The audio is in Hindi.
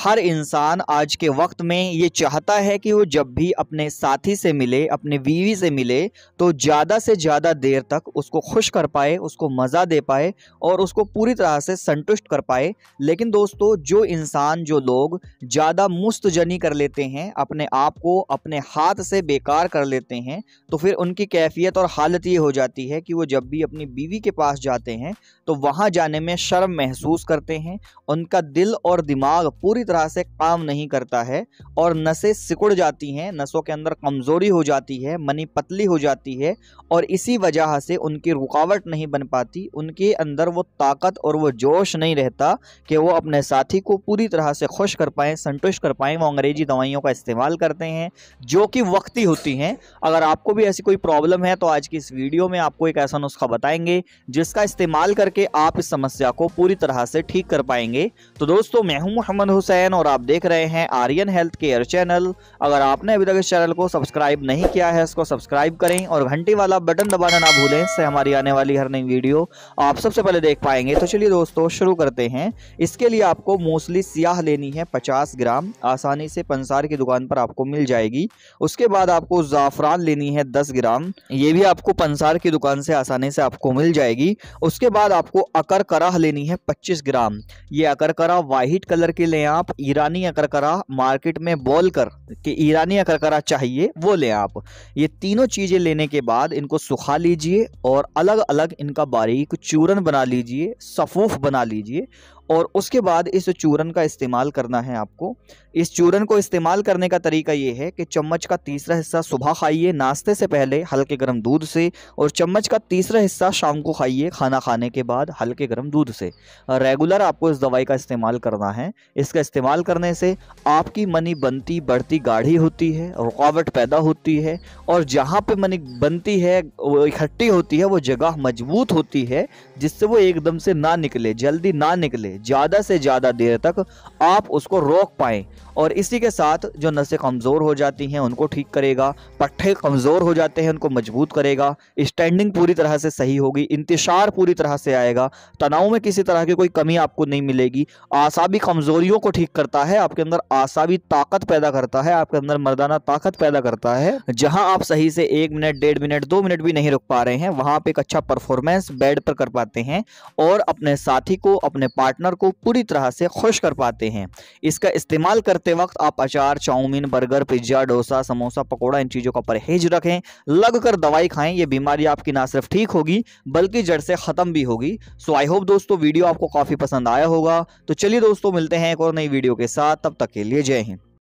हर इंसान आज के वक्त में ये चाहता है कि वो जब भी अपने साथी से मिले अपने बीवी से मिले तो ज़्यादा से ज़्यादा देर तक उसको खुश कर पाए उसको मज़ा दे पाए और उसको पूरी तरह से संतुष्ट कर पाए लेकिन दोस्तों जो इंसान जो लोग ज़्यादा मुस्तजनी कर लेते हैं अपने आप को अपने हाथ से बेकार कर लेते हैं तो फिर उनकी कैफियत और हालत ये हो जाती है कि वो जब भी अपनी बीवी के पास जाते हैं तो वहाँ जाने में शर्म महसूस करते हैं उनका दिल और दिमाग पूरी पूरी तरह से काम नहीं करता है और नसें सिकुड़ जाती हैं नसों के अंदर कमज़ोरी हो जाती है मनी पतली हो जाती है और इसी वजह से उनकी रुकावट नहीं बन पाती उनके अंदर वो ताकत और वो जोश नहीं रहता कि वो अपने साथी को पूरी तरह से खुश कर पाएँ संतुष्ट कर पाएँ वो अंग्रेज़ी दवाइयों का इस्तेमाल करते हैं जो कि वक्ती होती हैं अगर आपको भी ऐसी कोई प्रॉब्लम है तो आज की इस वीडियो में आपको एक ऐसा नुस्खा बताएंगे जिसका इस्तेमाल करके आप इस समस्या को पूरी तरह से ठीक कर पाएंगे तो दोस्तों मैं हूं मोहम्मद हुसैन हुसैन और आप देख रहे हैं आर्यन हेल्थ केयर चैनल अगर आपने अभी तक इस चैनल को सब्सक्राइब नहीं किया है इसको सब्सक्राइब करें और घंटी वाला बटन दबाना ना भूलें इससे हमारी आने वाली हर नई वीडियो आप सबसे पहले देख पाएंगे तो चलिए दोस्तों शुरू करते हैं इसके लिए आपको मोस्टली सियाह लेनी है पचास ग्राम आसानी से पंसार की दुकान पर आपको मिल जाएगी उसके बाद आपको ज़ाफ़रान लेनी है दस ग्राम ये भी आपको पंसार की दुकान से आसानी से आपको मिल जाएगी उसके बाद आपको अकर कराह लेनी है पच्चीस ग्राम ये अकर करा वाइट कलर के लें आप ईरानी अकरकरा मार्केट में बोल कर कि ईरानी अकरकरा चाहिए वो लें आप ये तीनों चीज़ें लेने के बाद इनको सुखा लीजिए और अलग अलग इनका बारीक चूरन बना लीजिए सफ़ूफ बना लीजिए और उसके बाद इस चूरन का इस्तेमाल करना है आपको इस चूरन को इस्तेमाल करने का तरीका ये है कि चम्मच का तीसरा हिस्सा सुबह खाइए नाश्ते से पहले हल्के गर्म दूध से और चम्मच का तीसरा हिस्सा शाम को खाइए खाना खाने के बाद हल्के गर्म दूध से रेगुलर आपको इस दवाई का इस्तेमाल करना है इसका इस्तेमाल करने से आपकी मनी बनती बढ़ती गाढ़ी होती है रुकावट पैदा होती है और जहाँ पर मनी बनती है इकट्ठी होती है वो जगह मजबूत होती है जिससे वो एकदम से ना निकले जल्दी ना निकले ज़्यादा से ज़्यादा देर तक आप उसको रोक पाएँ और इसी के साथ जो नसें कमज़ोर हो जाती हैं उनको ठीक करेगा पट्ठे कमज़ोर हो जाते हैं उनको मजबूत करेगा स्टैंडिंग पूरी तरह से सही होगी इंतशार पूरी तरह से आएगा तनाव में किसी तरह की कोई कमी आपको नहीं मिलेगी आसाबी कमज़ोरियों को ठीक करता है आपके अंदर आसाबी ताकत पैदा करता है आपके अंदर मर्दाना ताकत पैदा करता है जहाँ आप सही से एक मिनट डेढ़ मिनट दो मिनट भी नहीं रुक पा रहे हैं वहाँ पर एक अच्छा परफॉर्मेंस बेड पर कर पाते हैं और अपने साथी को अपने पार्टनर पार्टनर को पूरी तरह से खुश कर पाते हैं इसका इस्तेमाल करते वक्त आप अचार chowmein burger pizza dosa samosa pakora इन चीज़ों का परहेज रखें लग कर दवाई खाएं ये बीमारी आपकी ना सिर्फ ठीक होगी बल्कि जड़ से ख़त्म भी होगी सो आई होप दोस्तों वीडियो आपको काफ़ी पसंद आया होगा तो चलिए दोस्तों मिलते हैं एक और नई वीडियो के साथ तब तक के लिए जय हिंद